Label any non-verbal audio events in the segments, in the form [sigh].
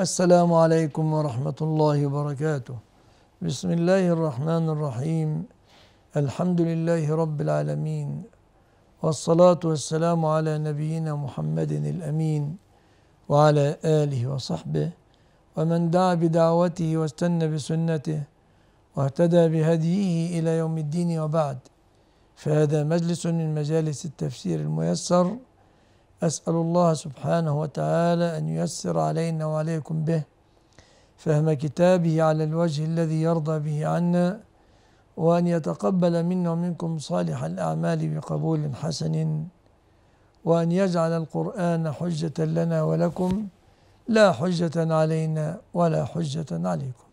السلام عليكم ورحمة الله وبركاته بسم الله الرحمن الرحيم الحمد لله رب العالمين والصلاة والسلام على نبينا محمد الأمين وعلى آله وصحبه ومن دعا بدعوته واستنى بسنته واهتدى بهديه إلى يوم الدين وبعد فهذا مجلس من مجالس التفسير الميسر أسأل الله سبحانه وتعالى أن ييسر علينا وعليكم به فهم كتابه على الوجه الذي يرضى به عنا وأن يتقبل منا ومنكم صالح الأعمال بقبول حسن وأن يجعل القرآن حجة لنا ولكم لا حجة علينا ولا حجة عليكم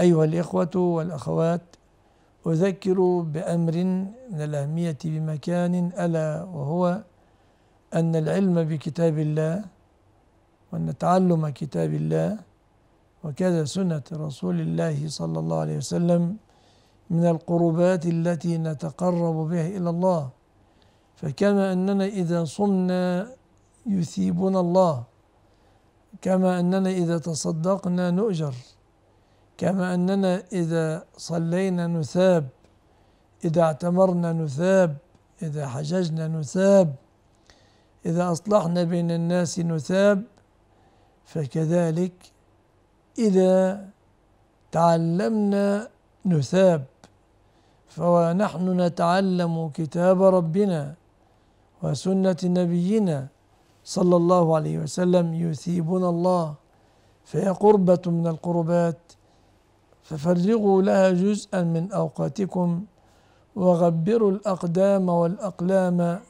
أيها الإخوة والأخوات أذكر بأمر من الأهمية بمكان ألا وهو أن العلم بكتاب الله وأن تعلم كتاب الله وكذا سنة رسول الله صلى الله عليه وسلم من القربات التي نتقرب بها إلى الله فكما أننا إذا صمنا يثيبنا الله كما أننا إذا تصدقنا نؤجر كما أننا إذا صلينا نثاب إذا اعتمرنا نثاب إذا حججنا نثاب إذا أصلحنا بين الناس نثاب فكذلك إذا تعلمنا نثاب فنحن نتعلم كتاب ربنا وسنة نبينا صلى الله عليه وسلم يثيبنا الله فهي قربة من القربات ففرغوا لها جزءا من أوقاتكم وغبروا الأقدام والأقلام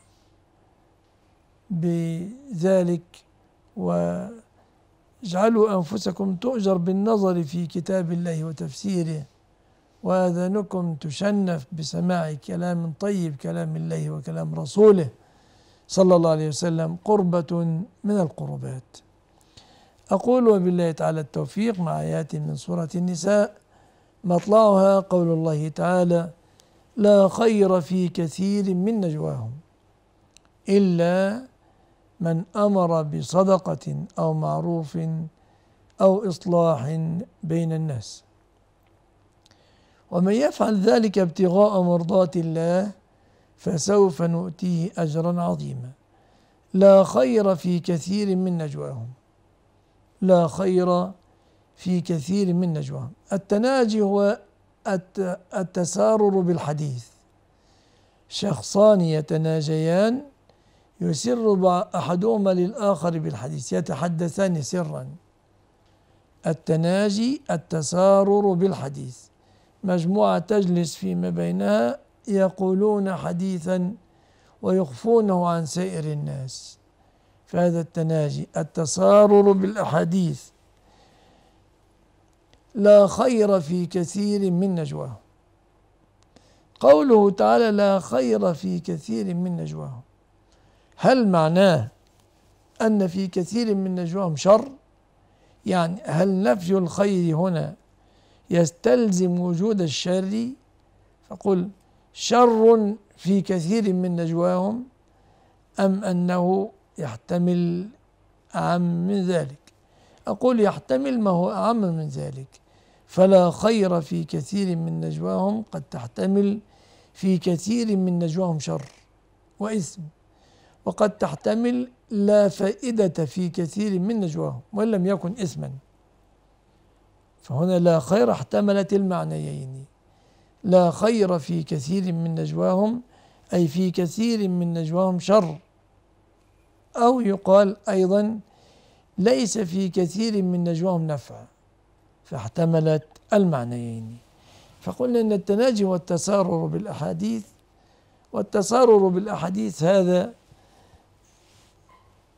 بذلك واجعلوا أنفسكم تؤجر بالنظر في كتاب الله وتفسيره وآذانكم تشنف بسماع كلام طيب كلام الله وكلام رسوله صلى الله عليه وسلم قربة من القربات أقول وبالله تعالى التوفيق مع آيات من سورة النساء مطلعها قول الله تعالى لا خير في كثير من نجواهم إلا من امر بصدقه او معروف او اصلاح بين الناس ومن يفعل ذلك ابتغاء مرضات الله فسوف نؤتيه اجرا عظيما لا خير في كثير من نجواهم لا خير في كثير من نجواهم التناجي هو التسارر بالحديث شخصان يتناجيان يسر أحدهما للآخر بالحديث يتحدثان سرا التناجي التسارر بالحديث مجموعة تجلس فيما بينها يقولون حديثا ويخفونه عن سائر الناس فهذا التناجي التسارر بالأحاديث لا خير في كثير من نجواه قوله تعالى لا خير في كثير من نجواهم هل معناه أن في كثير من نجواهم شر يعني هل نفي الخير هنا يستلزم وجود الشر فقل شر في كثير من نجواهم أم أنه يحتمل أعم من ذلك أقول يحتمل ما هو أعم من ذلك فلا خير في كثير من نجواهم قد تحتمل في كثير من نجواهم شر وإثم وقد تحتمل لا فائدة في كثير من نجواهم وإن لم يكن إثما فهنا لا خير احتملت المعنيين لا خير في كثير من نجواهم أي في كثير من نجواهم شر أو يقال أيضا ليس في كثير من نجواهم نفع فاحتملت المعنيين فقلنا أن التناجي والتسارر بالأحاديث والتسارر بالأحاديث هذا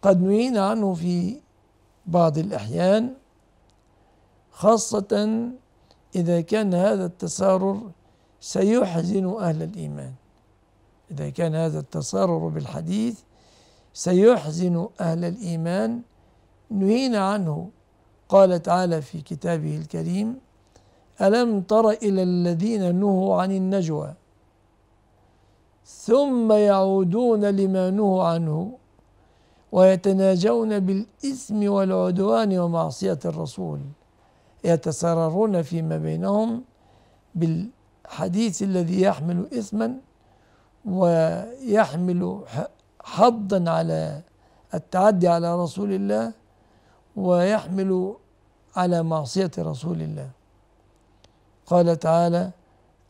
قد نهينا عنه في بعض الأحيان خاصة إذا كان هذا التسارر سيحزن أهل الإيمان إذا كان هذا التسارر بالحديث سيحزن أهل الإيمان نهينا عنه قال تعالى في كتابه الكريم ألم تر إلى الذين نهوا عن النجوى ثم يعودون لما نهوا عنه ويتناجون بالإثم والعدوان ومعصية الرسول يتسررون فيما بينهم بالحديث الذي يحمل إثما ويحمل حضا على التعدي على رسول الله ويحمل على معصية رسول الله قال تعالى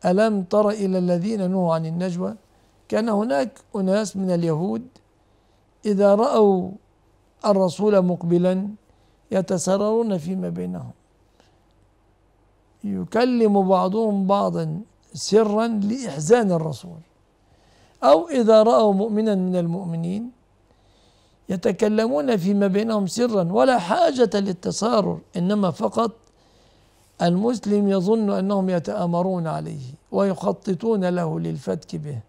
ألم تر إلى الذين نهوا عن النجوى كان هناك أناس من اليهود إذا رأوا الرسول مقبلا يتسررون فيما بينهم يكلم بعضهم بعضا سرا لإحزان الرسول أو إذا رأوا مؤمنا من المؤمنين يتكلمون فيما بينهم سرا ولا حاجة للتسارر إنما فقط المسلم يظن أنهم يتآمرون عليه ويخططون له للفتك به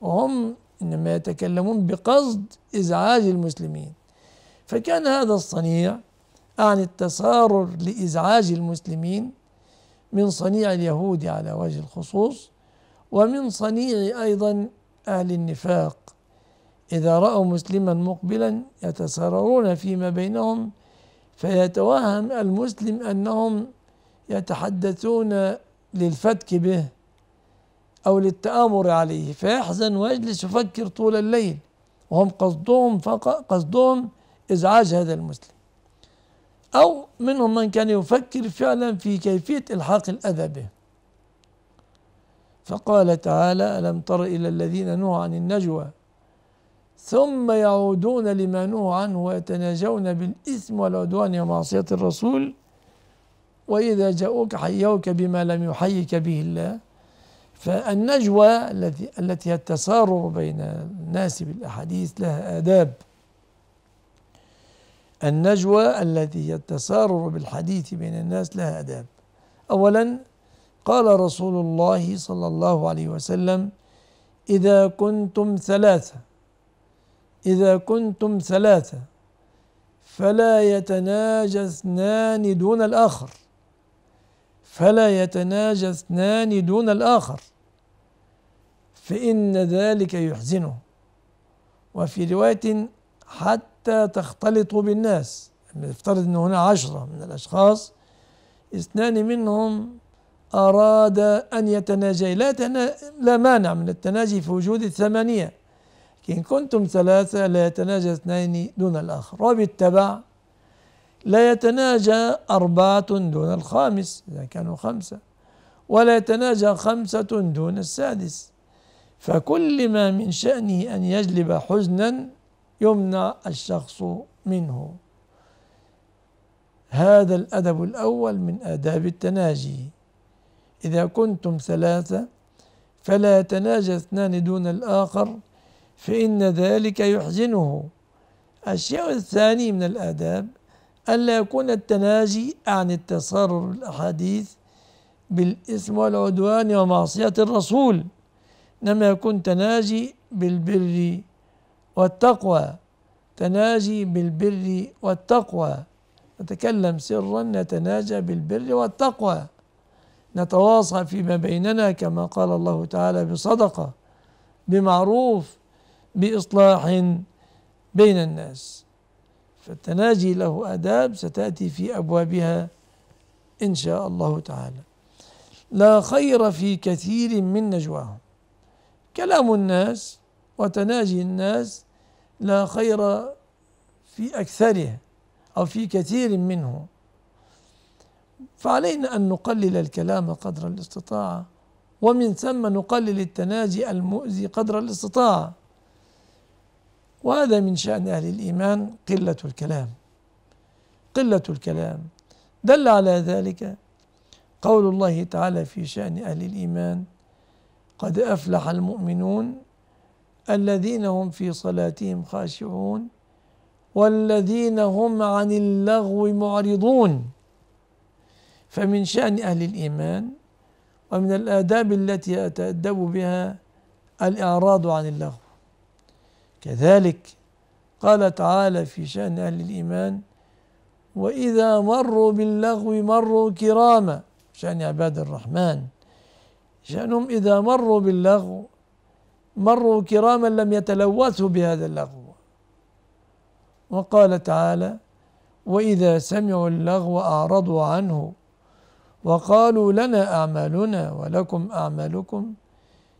وهم إنما يتكلمون بقصد إزعاج المسلمين فكان هذا الصنيع عن التصارر لإزعاج المسلمين من صنيع اليهود على وجه الخصوص ومن صنيع أيضا أهل النفاق إذا رأوا مسلما مقبلا يتساررون فيما بينهم فيتوهم المسلم أنهم يتحدثون للفتك به أو للتآمر عليه فيحزن ويجلس يفكر طول الليل وهم قصدهم فقط قصدهم إزعاج هذا المسلم أو منهم من كان يفكر فعلا في كيفية إلحاق الأذى به فقال تعالى ألم تر إلى الذين نهوا عن النجوى ثم يعودون لما نهوا عنه ويتناجون بالإثم والعدوان ومعصية الرسول وإذا جاءوك حيوك بما لم يحيك به الله فالنجوى التي التي هي التسارع بين الناس بالاحاديث لها آداب النجوى التي هي التسارع بالحديث بين الناس لها آداب أولا قال رسول الله صلى الله عليه وسلم إذا كنتم ثلاثة إذا كنتم ثلاثة فلا يتناجى اثنان دون الآخر فلا يتناجى اثنان دون الآخر فإن ذلك يحزنه وفي رواية حتى تختلطوا بالناس نفترض أن هنا عشرة من الأشخاص اثنان منهم أراد أن يتناجي لا, تنا... لا مانع من التناجي في وجود الثمانية إن كنتم ثلاثة لا يتناجى اثنين دون الآخر وبالتبع لا يتناجى أربعة دون الخامس إذا كانوا خمسة ولا يتناجى خمسة دون السادس فكل ما من شأنه أن يجلب حزنا يمنع الشخص منه هذا الأدب الأول من آداب التناجي إذا كنتم ثلاثة فلا يتناجى اثنان دون الآخر فإن ذلك يحزنه الشيء الثاني من الآداب ألا يكون التناجي عن التصرف بالأحاديث بالإثم والعدوان ومعصية الرسول إنما يكون تناجي بالبر والتقوى تناجي بالبر والتقوى نتكلم سرا نتناجى بالبر والتقوى نتواصى فيما بيننا كما قال الله تعالى بصدقة بمعروف بإصلاح بين الناس فالتناجي له آداب ستأتي في أبوابها إن شاء الله تعالى لا خير في كثير من نجواهم كلام الناس وتناجي الناس لا خير في أكثره أو في كثير منه فعلينا أن نقلل الكلام قدر الاستطاعة ومن ثم نقلل التناجي المؤذي قدر الاستطاعة وهذا من شأن أهل الإيمان قلة الكلام قلة الكلام دل على ذلك قول الله تعالى في شأن أهل الإيمان قد أفلح المؤمنون الذين هم في صلاتهم خاشعون والذين هم عن اللغو معرضون فمن شأن أهل الإيمان ومن الآداب التي يتأدب بها الإعراض عن اللغو كذلك قال تعالى في شأن أهل الإيمان وإذا مروا باللغو مروا كراما شأن عباد الرحمن شأنهم إذا مروا باللغو مروا كراما لم يتلوثوا بهذا اللغو وقال تعالى وإذا سمعوا اللغو أعرضوا عنه وقالوا لنا أعمالنا ولكم أعمالكم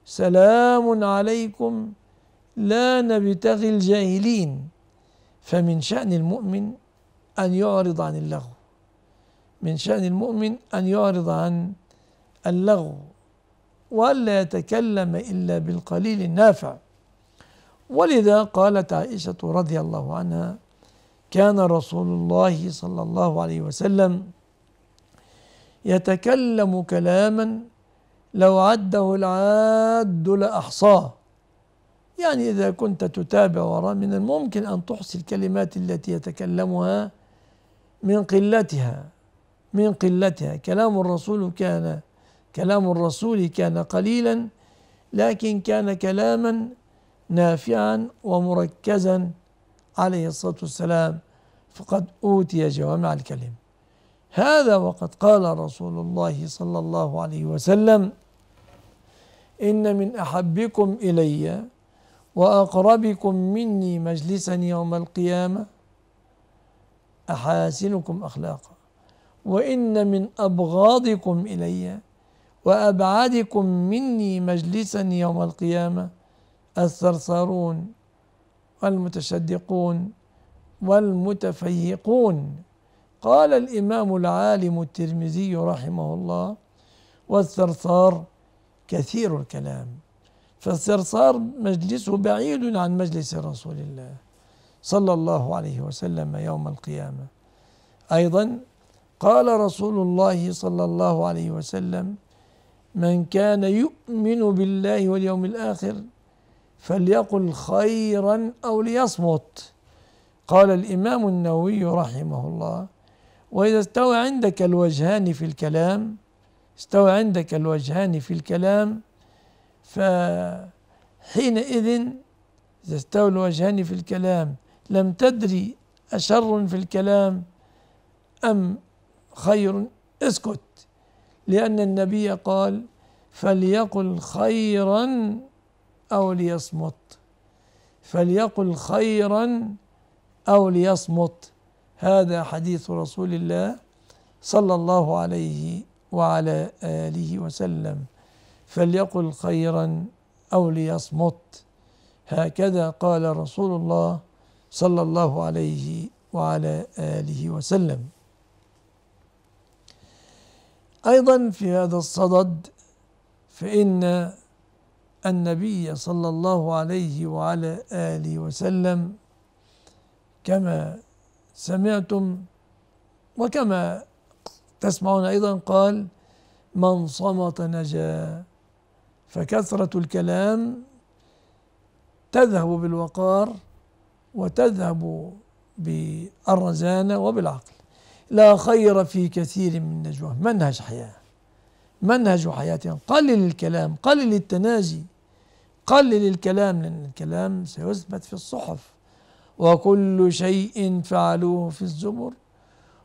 سلام عليكم لا نبتغي الجاهلين فمن شأن المؤمن أن يعرض عن اللغو من شأن المؤمن أن يعرض عن اللغو وألا يتكلم إلا بالقليل النافع ولذا قالت عائشة رضي الله عنها كان رسول الله صلى الله عليه وسلم يتكلم كلاما لو عده العاد لأحصاه يعني إذا كنت تتابع وراء من الممكن أن تحصي الكلمات التي يتكلمها من قلتها من قلتها كلام الرسول كان كلام الرسول كان قليلا لكن كان كلاما نافعا ومركزا عليه الصلاة والسلام فقد أوتي جوامع الكلم هذا وقد قال رسول الله صلى الله عليه وسلم إن من أحبكم إليّ وأقربكم مني مجلسا يوم القيامة أحاسنكم أخلاقا وإن من أبغاضكم إلي وأبعدكم مني مجلسا يوم القيامة الثرثارون والمتشدقون والمتفيقون قال الإمام العالم الترمذي رحمه الله والثرثار كثير الكلام فصار مجلسه بعيد عن مجلس رسول الله صلى الله عليه وسلم يوم القيامة أيضا قال رسول الله صلى الله عليه وسلم من كان يؤمن بالله واليوم الآخر فليقل خيرا أو ليصمت قال الإمام النووي رحمه الله وإذا استوى عندك الوجهان في الكلام استوى عندك الوجهان في الكلام فحينئذ يستول وجهان في الكلام لم تدري أشر في الكلام أم خير اسكت لأن النبي قال فليقل خيرا أو ليصمت فليقل خيرا أو ليصمت هذا حديث رسول الله صلى الله عليه وعلى آله وسلم فليقل خيرا أو ليصمت هكذا قال رسول الله صلى الله عليه وعلى آله وسلم أيضا في هذا الصدد فإن النبي صلى الله عليه وعلى آله وسلم كما سمعتم وكما تسمعون أيضا قال من صمت نجا فكثرة الكلام تذهب بالوقار وتذهب بالرزانة وبالعقل لا خير في كثير من النجوى منهج حياة منهج حياة قلل الكلام قلل التنازي قلل الكلام لأن الكلام سيثبت في الصحف وكل شيء فعلوه في الزبر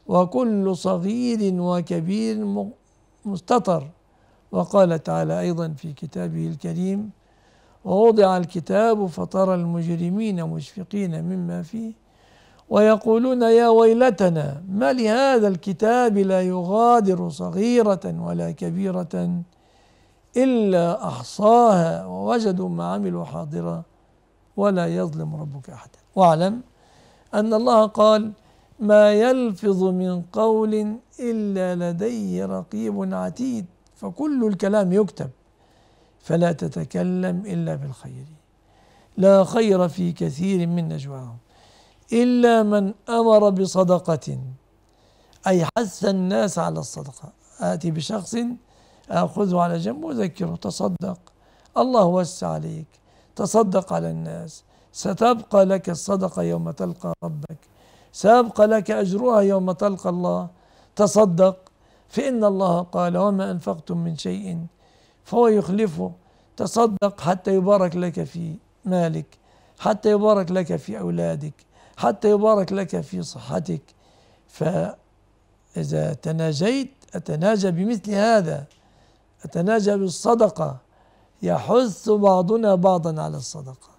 وكل صغير وكبير مستتر وقال تعالى أيضا في كتابه الكريم ووضع الكتاب فترى المجرمين مشفقين مما فيه ويقولون يا ويلتنا ما لهذا الكتاب لا يغادر صغيرة ولا كبيرة إلا أحصاها ووجدوا ما عملوا حاضرا ولا يظلم ربك أحدا واعلم أن الله قال ما يلفظ من قول إلا لديه رقيب عتيد فكل الكلام يكتب فلا تتكلم إلا بالخير لا خير في كثير من نجواهم إلا من أمر بصدقة أي حث الناس على الصدقة آتي بشخص آخذه على جنب وأذكره تصدق الله وسع عليك تصدق على الناس ستبقى لك الصدقة يوم تلقى ربك سيبقى لك أجرها يوم تلقى الله تصدق فإن الله قال وما أنفقتم من شيء فهو يخلفه تصدق حتى يبارك لك في مالك حتى يبارك لك في أولادك حتى يبارك لك في صحتك فإذا تناجيت أتناجى بمثل هذا أتناجى بالصدقة يحث بعضنا بعضا على الصدقة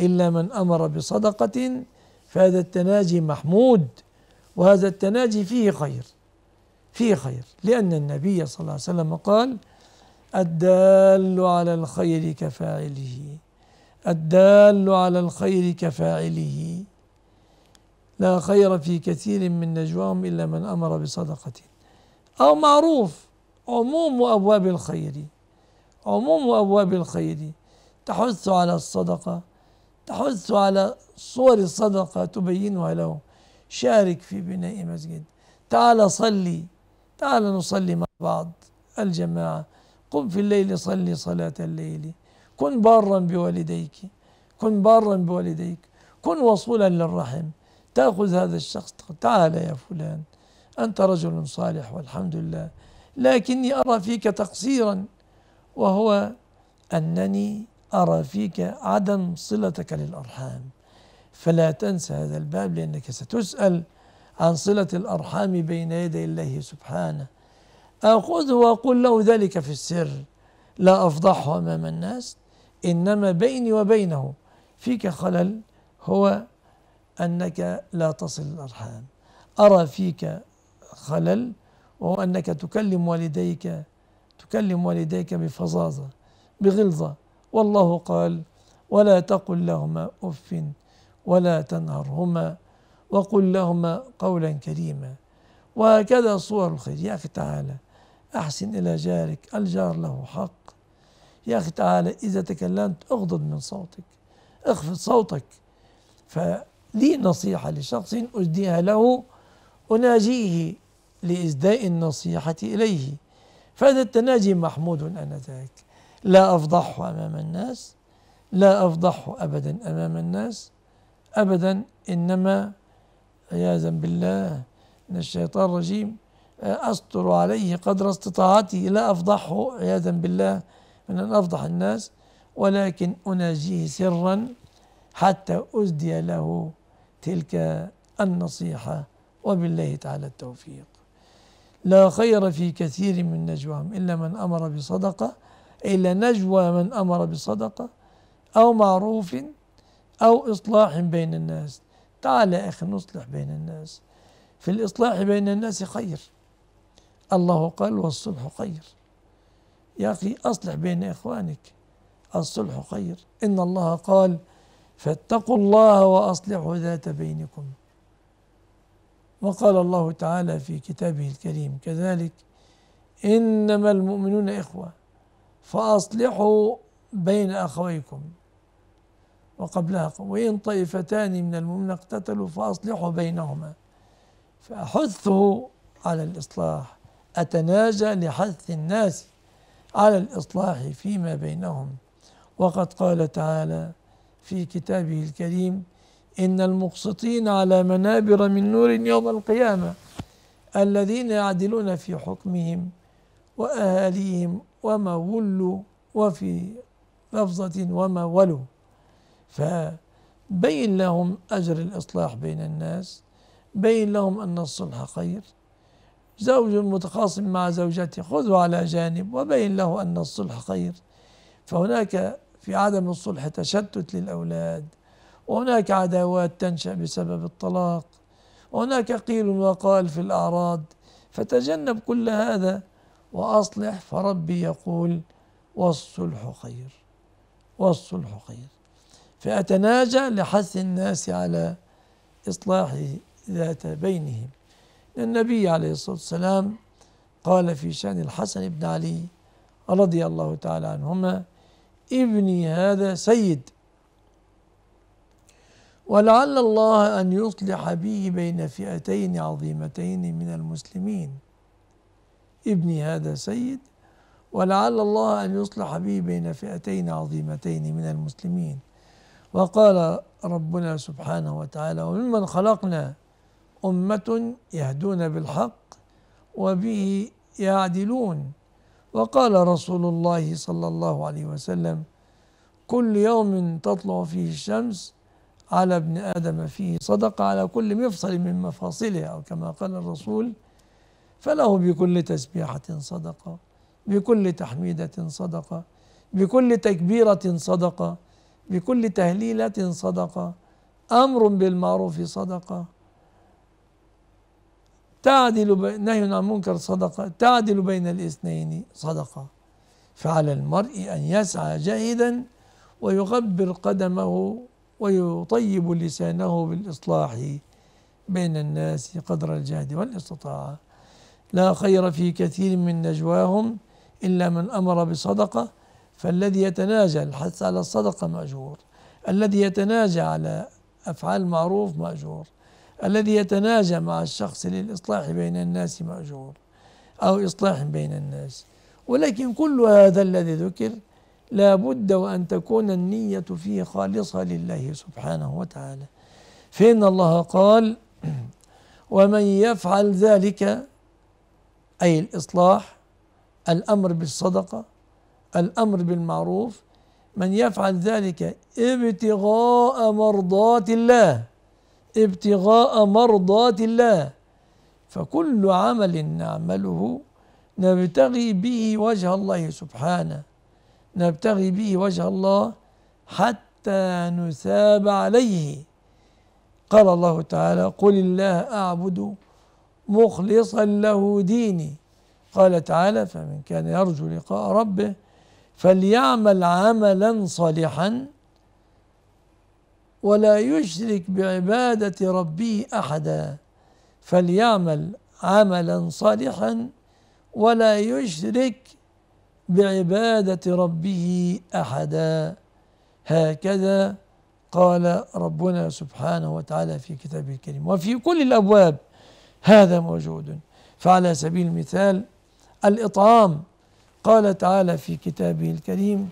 إلا من أمر بصدقة فهذا التناجي محمود وهذا التناجي فيه خير فيه خير لأن النبي صلى الله عليه وسلم قال الدال على الخير كفاعله الدال على الخير كفاعله لا خير في كثير من نجواهم إلا من أمر بصدقة أو معروف عموم أبواب الخير عموم أبواب الخير تحث على الصدقة تحث على صور الصدقة تبينها له شارك في بناء مسجد تعال صلي تعال نصلي مع بعض الجماعة قم في الليل صلي صلاة الليل كن بارا بوالديك كن بارا بوالديك كن وصولا للرحم تأخذ هذا الشخص تعال يا فلان أنت رجل صالح والحمد لله لكني أرى فيك تقصيرا وهو أنني أرى فيك عدم صلتك للأرحام فلا تنسى هذا الباب لأنك ستسأل عن صلة الأرحام بين يدي الله سبحانه أخذه وأقول له ذلك في السر لا أفضحه أمام الناس إنما بيني وبينه فيك خلل هو أنك لا تصل الأرحام أرى فيك خلل وهو أنك تكلم والديك تكلم والديك بفظاظة بغلظة والله قال ولا تقل لهما أف ولا تنهرهما وقل لهما قولا كريما وهكذا صور الخير يا أخي تعالى أحسن إلى جارك الجار له حق يا أخي تعالى إذا تكلمت اغضض من صوتك اخفض صوتك فلي نصيحة لشخص أجديها له أناجيه لإسداء النصيحة إليه فهذا التناجي محمود أنذاك لا أفضحه أمام الناس لا أفضحه أبدا أمام الناس أبدا إنما عياذا بالله من الشيطان الرجيم أه، أستر عليه قدر استطاعتي لا أفضحه عياذا بالله من أن أفضح الناس ولكن أناجيه سرا حتى أزدي له تلك النصيحة وبالله تعالى التوفيق لا خير في كثير من نجواهم إلا من أمر بصدقة إلا نجوى من أمر بصدقة أو معروف أو إصلاح بين الناس تعال يا أخي نصلح بين الناس في الإصلاح بين الناس خير الله قال والصلح خير يا أخي أصلح بين إخوانك الصلح خير إن الله قال فاتقوا الله وأصلحوا ذات بينكم وقال الله تعالى في كتابه الكريم كذلك إنما المؤمنون إخوة فأصلحوا بين أخويكم وقبلها وإن طائفتان من المؤمنين اقتتلوا فأصلحوا بينهما فأحثه على الإصلاح أتناجى لحث الناس على الإصلاح فيما بينهم وقد قال تعالى في كتابه الكريم إن المقسطين على منابر من نور يوم القيامة الذين يعدلون في حكمهم وأهاليهم وما ولوا وفي لفظة وما ولوا فبين لهم أجر الإصلاح بين الناس بين لهم أن الصلح خير زوج متخاصم مع زوجته خذه على جانب وبين له أن الصلح خير فهناك في عدم الصلح تشتت للأولاد وهناك عداوات تنشأ بسبب الطلاق وهناك قيل وقال في الأعراض فتجنب كل هذا وأصلح فربي يقول والصلح خير والصلح خير فأتناجى لحث الناس على إصلاح ذات بينهم النبي عليه الصلاة والسلام قال في شأن الحسن بن علي رضي الله تعالى عنهما ابني هذا سيد ولعل الله أن يصلح به بين فئتين عظيمتين من المسلمين ابني هذا سيد ولعل الله أن يصلح به بين فئتين عظيمتين من المسلمين وقال ربنا سبحانه وتعالى وممن خلقنا أمة يهدون بالحق وبه يعدلون وقال رسول الله صلى الله عليه وسلم كل يوم تطلع فيه الشمس على ابن آدم فيه صدقة على كل مفصل من مفاصله أو كما قال الرسول فله بكل تسبيحة صدقة بكل تحميدة صدقة بكل تكبيرة صدقة بكل تهليلة صدقة أمر بالمعروف صدقة تعدل نهي عن منكر صدقة تعدل بين الاثنين صدقة فعلى المرء أن يسعى جاهدا ويغبر قدمه ويطيب لسانه بالإصلاح بين الناس قدر الجهد والاستطاعة لا خير في كثير من نجواهم إلا من أمر بصدقة فالذي يتناجى الحث على الصدقة مأجور الذي يتناجى على أفعال المعروف مأجور الذي يتناجى مع الشخص للإصلاح بين الناس مأجور أو إصلاح بين الناس ولكن كل هذا الذي ذكر لا بد وأن تكون النية فيه خالصة لله سبحانه وتعالى فإن الله قال [clears throat] ومن يفعل ذلك أي الإصلاح الأمر بالصدقة الأمر بالمعروف من يفعل ذلك ابتغاء مرضات الله ابتغاء مرضات الله فكل عمل نعمله نبتغي به وجه الله سبحانه نبتغي به وجه الله حتى نثاب عليه قال الله تعالى قل الله أعبد مخلصا له ديني قال تعالى فمن كان يرجو لقاء ربه فليعمل عملا صالحا ولا يشرك بعبادة ربه أحدا فليعمل عملا صالحا ولا يشرك بعبادة ربه أحدا هكذا قال ربنا سبحانه وتعالى في كتابه الكريم وفي كل الأبواب هذا موجود فعلى سبيل المثال الإطعام قال تعالى في كتابه الكريم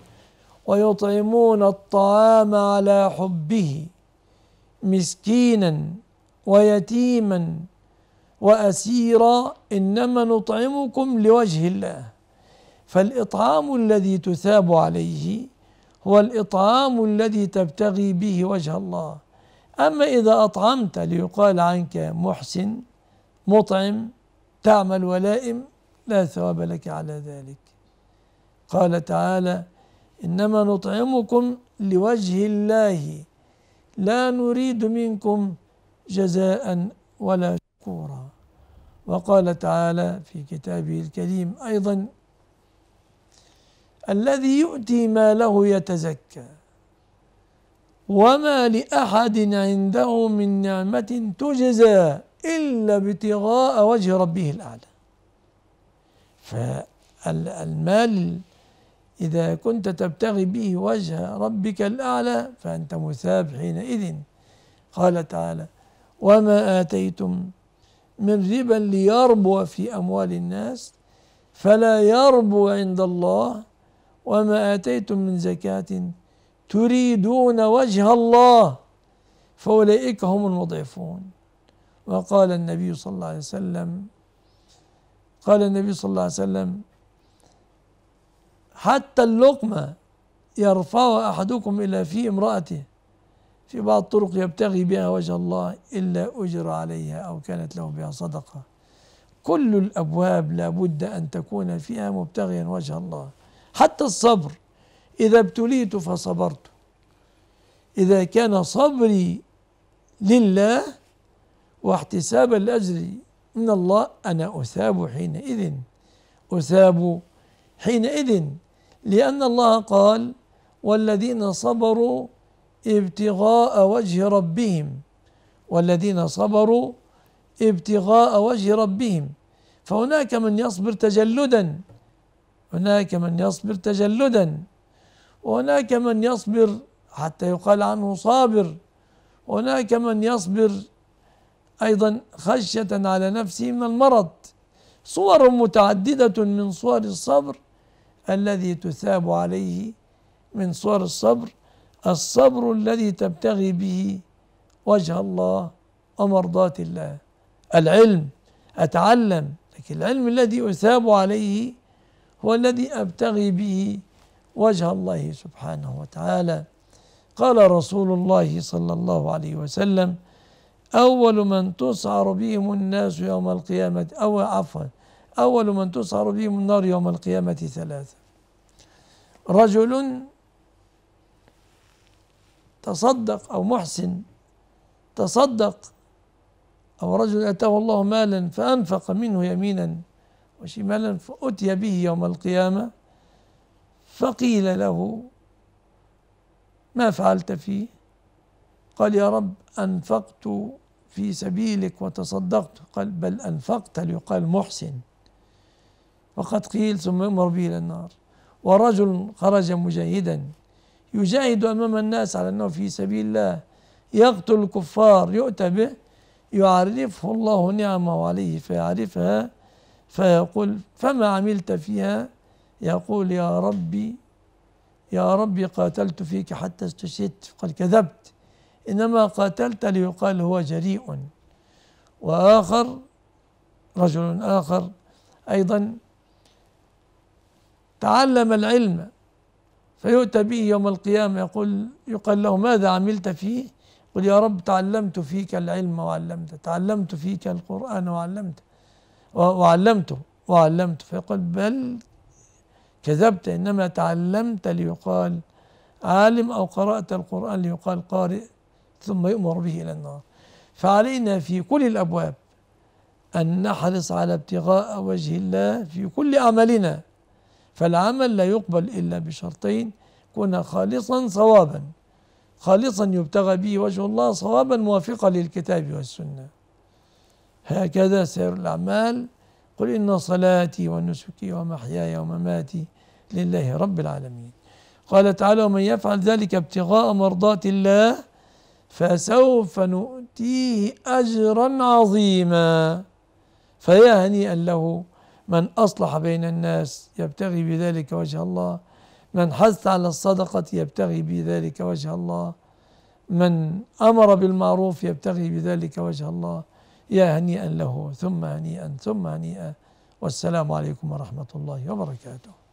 ويطعمون الطعام على حبه مسكينا ويتيما واسيرا انما نطعمكم لوجه الله فالاطعام الذي تثاب عليه هو الاطعام الذي تبتغي به وجه الله اما اذا اطعمت ليقال عنك محسن مطعم تعمل ولائم لا ثواب لك على ذلك قال تعالى انما نطعمكم لوجه الله لا نريد منكم جزاء ولا شكورا وقال تعالى في كتابه الكريم ايضا الذي يؤتي ماله يتزكى وما لاحد عنده من نعمه تجزى الا ابتغاء وجه ربه الاعلى فالمال إذا كنت تبتغي به وجه ربك الأعلى فأنت مثاب حينئذ قال تعالى وما آتيتم من ربا ليربو في أموال الناس فلا يربو عند الله وما آتيتم من زكاة تريدون وجه الله فأولئك هم المضعفون وقال النبي صلى الله عليه وسلم قال النبي صلى الله عليه وسلم حتى اللقمة يرفعها أحدكم إلى في امرأته في بعض الطرق يبتغي بها وجه الله إلا أجر عليها أو كانت له بها صدقة كل الأبواب لابد أن تكون فيها مبتغيا وجه الله حتى الصبر إذا ابتليت فصبرت إذا كان صبري لله واحتساب الأجر من الله أنا أثاب حينئذ أثاب حينئذ لأن الله قال والذين صبروا ابتغاء وجه ربهم والذين صبروا ابتغاء وجه ربهم فهناك من يصبر تجلدا هناك من يصبر تجلدا وهناك من يصبر حتى يقال عنه صابر هناك من يصبر ايضا خشيه على نفسه من المرض صور متعدده من صور الصبر الذي تثاب عليه من صور الصبر الصبر الذي تبتغي به وجه الله ومرضاة الله العلم أتعلم لكن العلم الذي أثاب عليه هو الذي أبتغي به وجه الله سبحانه وتعالى قال رسول الله صلى الله عليه وسلم أول من تسعر بهم الناس يوم القيامة أو عفوا أول من تصهر بهم النار يوم القيامة ثلاثة رجل تصدق أو محسن تصدق أو رجل أتاه الله مالا فأنفق منه يمينا وشمالا فأتي به يوم القيامة فقيل له ما فعلت فيه قال يا رب أنفقت في سبيلك وتصدقت قال بل أنفقت ليقال محسن وقد قيل ثم يؤمر به إلى النار ورجل خرج مجاهدا يجاهد أمام الناس على أنه في سبيل الله يقتل الكفار يؤتى به يعرفه الله نعمه عليه فيعرفها فيقول فما عملت فيها يقول يا ربي يا ربي قاتلت فيك حتى استشهدت قد كذبت إنما قاتلت ليقال هو جريء وآخر رجل آخر أيضا تعلم العلم فيؤتى به يوم القيامة يقول يقال له ماذا عملت فيه قل يا رب تعلمت فيك العلم وعلمت تعلمت فيك القرآن وعلمت وعلمته وعلمت فيقول بل كذبت إنما تعلمت ليقال عالم أو قرأت القرآن ليقال قارئ ثم يؤمر به إلى النار فعلينا في كل الأبواب أن نحرص على ابتغاء وجه الله في كل عملنا فالعمل لا يقبل إلا بشرطين كنا خالصا صوابا خالصا يبتغى به وجه الله صوابا موافقا للكتاب والسنة هكذا سير الأعمال قل إن صلاتي ونسكي ومحياي ومماتي لله رب العالمين قال تعالى ومن يفعل ذلك ابتغاء مرضات الله فسوف نؤتيه أجرا عظيما فيا هنيئا له من أصلح بين الناس يبتغي بذلك وجه الله من حث على الصدقة يبتغي بذلك وجه الله من أمر بالمعروف يبتغي بذلك وجه الله يا هنيئا له ثم هنيئا ثم هنيئا والسلام عليكم ورحمة الله وبركاته